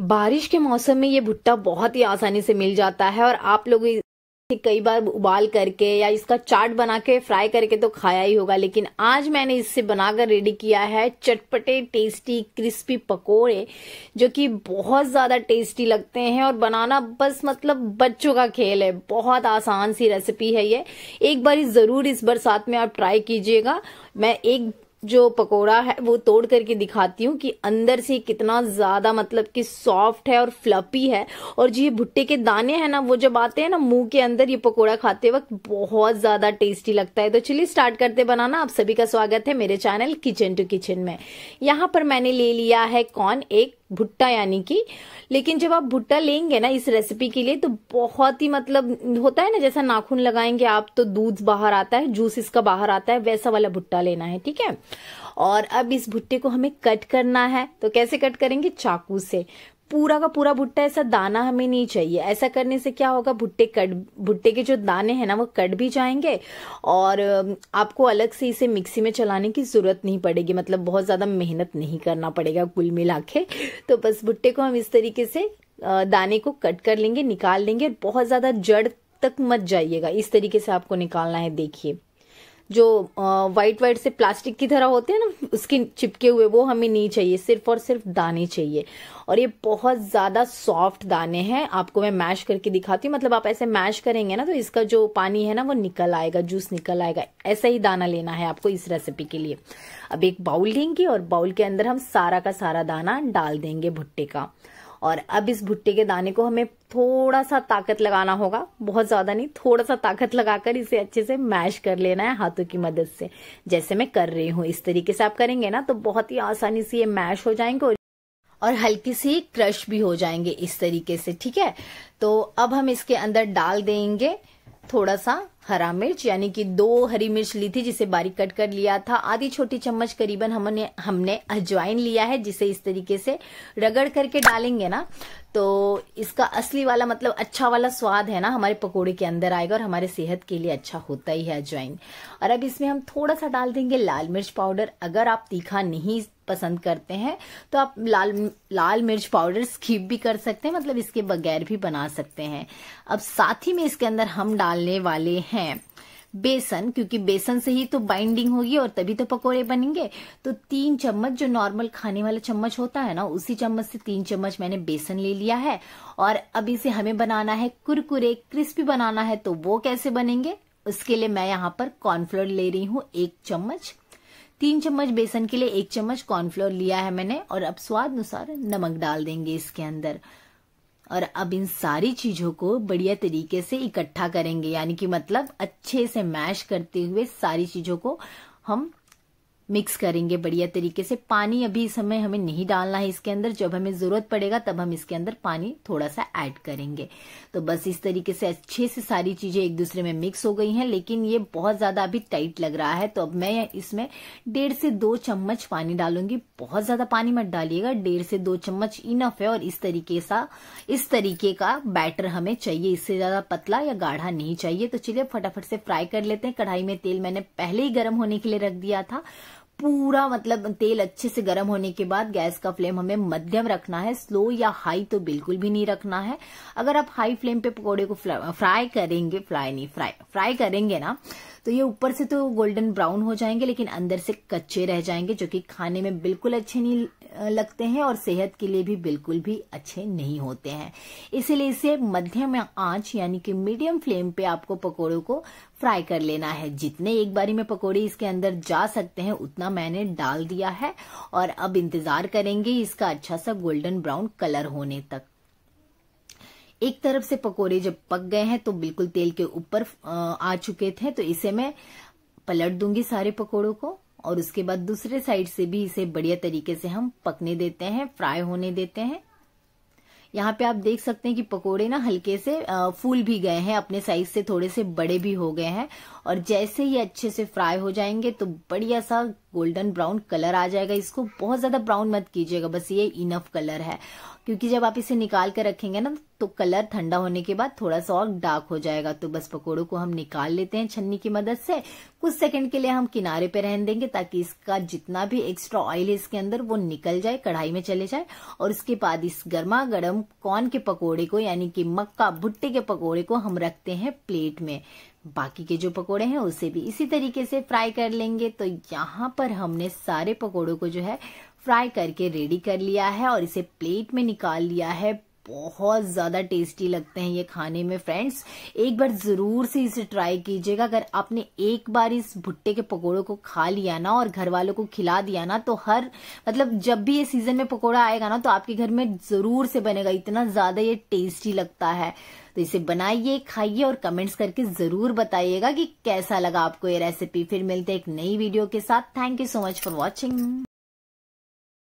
बारिश के मौसम में ये भुट्टा बहुत ही आसानी से मिल जाता है और आप लोग कई बार उबाल करके या इसका चाट बना के फ्राई करके तो खाया ही होगा लेकिन आज मैंने इससे बनाकर रेडी किया है चटपटे टेस्टी क्रिस्पी पकोड़े जो कि बहुत ज़्यादा टेस्टी लगते हैं और बनाना बस मतलब बच्चों का खेल है बहुत आसान सी रेसिपी है ये एक बार ज़रूर इस बरसात में आप ट्राई कीजिएगा मैं एक जो पकोड़ा है वो तोड़ करके दिखाती हूँ कि अंदर से कितना ज्यादा मतलब कि सॉफ्ट है और फ्लपी है और जो ये भुट्टे के दाने हैं ना वो जब आते हैं ना मुंह के अंदर ये पकोड़ा खाते वक्त बहुत ज्यादा टेस्टी लगता है तो चलिए स्टार्ट करते बनाना आप सभी का स्वागत है मेरे चैनल किचन टू किचन में यहाँ पर मैंने ले लिया है कॉर्न एक भुट्टा यानी कि लेकिन जब आप भुट्टा लेंगे ना इस रेसिपी के लिए तो बहुत ही मतलब होता है ना जैसा नाखून लगाएंगे आप तो दूध बाहर आता है जूस इसका बाहर आता है वैसा वाला भुट्टा लेना है ठीक है और अब इस भुट्टे को हमें कट करना है तो कैसे कट करेंगे चाकू से पूरा का पूरा भुट्टा ऐसा दाना हमें नहीं चाहिए ऐसा करने से क्या होगा भुट्टे कट भुट्टे के जो दाने हैं ना वो कट भी जाएंगे और आपको अलग से इसे मिक्सी में चलाने की ज़रूरत नहीं पड़ेगी मतलब बहुत ज़्यादा मेहनत नहीं करना पड़ेगा कुल मिला के तो बस भुट्टे को हम इस तरीके से दाने को कट कर लेंगे निकाल लेंगे और बहुत ज़्यादा जड़ तक मत जाइएगा इस तरीके से आपको निकालना है देखिए जो वाइट वाइट से प्लास्टिक की तरह होते हैं ना उसके चिपके हुए वो हमें नहीं चाहिए सिर्फ और सिर्फ दाने चाहिए और ये बहुत ज़्यादा सॉफ्ट दाने हैं आपको मैं मैश करके दिखाती हूँ मतलब आप ऐसे मैश करेंगे ना तो इसका जो पानी है ना वो निकल आएगा जूस निकल आएगा ऐसा ही दाना लेना है आपको इस रेसिपी के लिए अब एक बाउल लेंगे और बाउल के अंदर हम सारा का सारा दाना डाल देंगे भुट्टे का और अब इस भुट्टे के दाने को हमें थोड़ा सा ताकत लगाना होगा बहुत ज्यादा नहीं थोड़ा सा ताकत लगाकर इसे अच्छे से मैश कर लेना है हाथों की मदद से जैसे मैं कर रही हूँ इस तरीके से आप करेंगे ना तो बहुत ही आसानी से ये मैश हो जाएंगे और हल्की सी क्रश भी हो जाएंगे इस तरीके से ठीक है तो अब हम इसके अंदर डाल देंगे थोड़ा सा हरा मिर्च यानी कि दो हरी मिर्च ली थी जिसे बारीक कट कर लिया था आधी छोटी चम्मच करीबन हमने हमने अजवाइन लिया है जिसे इस तरीके से रगड़ करके डालेंगे ना तो इसका असली वाला मतलब अच्छा वाला स्वाद है ना हमारे पकोड़े के अंदर आएगा और हमारे सेहत के लिए अच्छा होता ही है अजवाइन और अब इसमें हम थोड़ा सा डाल देंगे लाल मिर्च पाउडर अगर आप तीखा नहीं पसंद करते हैं तो आप लाल लाल मिर्च पाउडर स्कीप भी कर सकते हैं मतलब इसके बगैर भी बना सकते हैं अब साथ ही में इसके अंदर हम डालने वाले हैं बेसन क्योंकि बेसन से ही तो बाइंडिंग होगी और तभी तो पकोड़े बनेंगे तो तीन चम्मच जो नॉर्मल खाने वाला चम्मच होता है ना उसी चम्मच से तीन चम्मच मैंने बेसन ले लिया है और अब इसे हमें बनाना है कुरकुरे क्रिस्पी बनाना है तो वो कैसे बनेंगे उसके लिए मैं यहाँ पर कॉर्नफ्लोर ले रही हूँ एक चम्मच तीन चम्मच बेसन के लिए एक चम्मच कॉर्नफ्लोर लिया है मैंने और अब स्वाद अनुसार नमक डाल देंगे इसके अंदर और अब इन सारी चीजों को बढ़िया तरीके से इकट्ठा करेंगे यानी कि मतलब अच्छे से मैश करते हुए सारी चीजों को हम मिक्स करेंगे बढ़िया तरीके से पानी अभी इस समय हमें नहीं डालना है इसके अंदर जब हमें ज़रूरत पड़ेगा तब हम इसके अंदर पानी थोड़ा सा ऐड करेंगे तो बस इस तरीके से अच्छे से सारी चीज़ें एक दूसरे में मिक्स हो गई हैं लेकिन ये बहुत ज़्यादा अभी टाइट लग रहा है तो अब मैं इसमें डेढ़ से दो चम्मच पानी डालूंगी बहुत ज़्यादा पानी मत डालिएगा डेढ़ से दो चम्मच इनफ है और इस तरीके सा इस तरीके का बैटर हमें चाहिए इससे ज़्यादा पतला या गाढ़ा नहीं चाहिए तो चलिए फटाफट से फ्राई कर लेते हैं कढ़ाई में तेल मैंने पहले ही गर्म होने के लिए रख दिया था पूरा मतलब तेल अच्छे से गर्म होने के बाद गैस का फ्लेम हमें मध्यम रखना है स्लो या हाई तो बिल्कुल भी नहीं रखना है अगर आप हाई फ्लेम पे पकोड़े को फ्राई करेंगे फ्राई नहीं फ्राई फ्राई करेंगे ना तो ये ऊपर से तो गोल्डन ब्राउन हो जाएंगे लेकिन अंदर से कच्चे रह जाएंगे जो कि खाने में बिल्कुल अच्छे नहीं लगते हैं और सेहत के लिए भी बिल्कुल भी अच्छे नहीं होते हैं इसलिए इसे मध्यम आंच यानी कि मीडियम फ्लेम पे आपको पकोड़ों को फ्राई कर लेना है जितने एक बारी में पकोड़े इसके अंदर जा सकते हैं उतना मैंने डाल दिया है और अब इंतजार करेंगे इसका अच्छा सा गोल्डन ब्राउन कलर होने तक एक तरफ से पकोड़े जब पक गए हैं तो बिल्कुल तेल के ऊपर आ चुके थे तो इसे मैं पलट दूंगी सारे पकोड़ों को और उसके बाद दूसरे साइड से भी इसे बढ़िया तरीके से हम पकने देते हैं फ्राई होने देते हैं यहाँ पे आप देख सकते हैं कि पकोड़े ना हल्के से फूल भी गए हैं अपने साइज से थोड़े से बड़े भी हो गए हैं और जैसे ही अच्छे से फ्राई हो जाएंगे तो बढ़िया सा गोल्डन ब्राउन कलर आ जाएगा इसको बहुत ज्यादा ब्राउन मत कीजिएगा बस ये इनफ कलर है क्योंकि जब आप इसे निकाल कर रखेंगे ना तो कलर ठंडा होने के बाद थोड़ा सा और डार्क हो जाएगा तो बस पकौड़ों को हम निकाल लेते हैं छन्नी की मदद से कुछ सेकंड के लिए हम किनारे पे रहने देंगे ताकि इसका जितना भी एक्स्ट्रा ऑयल है इसके अंदर वो निकल जाए कढ़ाई में चले जाए और उसके बाद इस गर्मा गर्म कॉर्न के पकौड़े को यानी कि मक्का भुट्टे के पकौड़े को हम रखते हैं प्लेट में बाकी के जो पकोड़े हैं उसे भी इसी तरीके से फ्राई कर लेंगे तो यहाँ पर हमने सारे पकोड़ों को जो है फ्राई करके रेडी कर लिया है और इसे प्लेट में निकाल लिया है बहुत ज़्यादा टेस्टी लगते हैं ये खाने में फ्रेंड्स एक बार ज़रूर से इसे ट्राई कीजिएगा अगर आपने एक बार इस भुट्टे के पकोड़ों को खा लिया ना और घर वालों को खिला दिया ना तो हर मतलब जब भी ये सीज़न में पकौड़ा आएगा ना तो आपके घर में ज़रूर से बनेगा इतना ज़्यादा ये टेस्टी लगता है तो इसे बनाइए खाइए और कमेंट्स करके ज़रूर बताइएगा कि कैसा लगा आपको ये रेसिपी फिर मिलते हैं एक नई वीडियो के साथ thank you so much for watching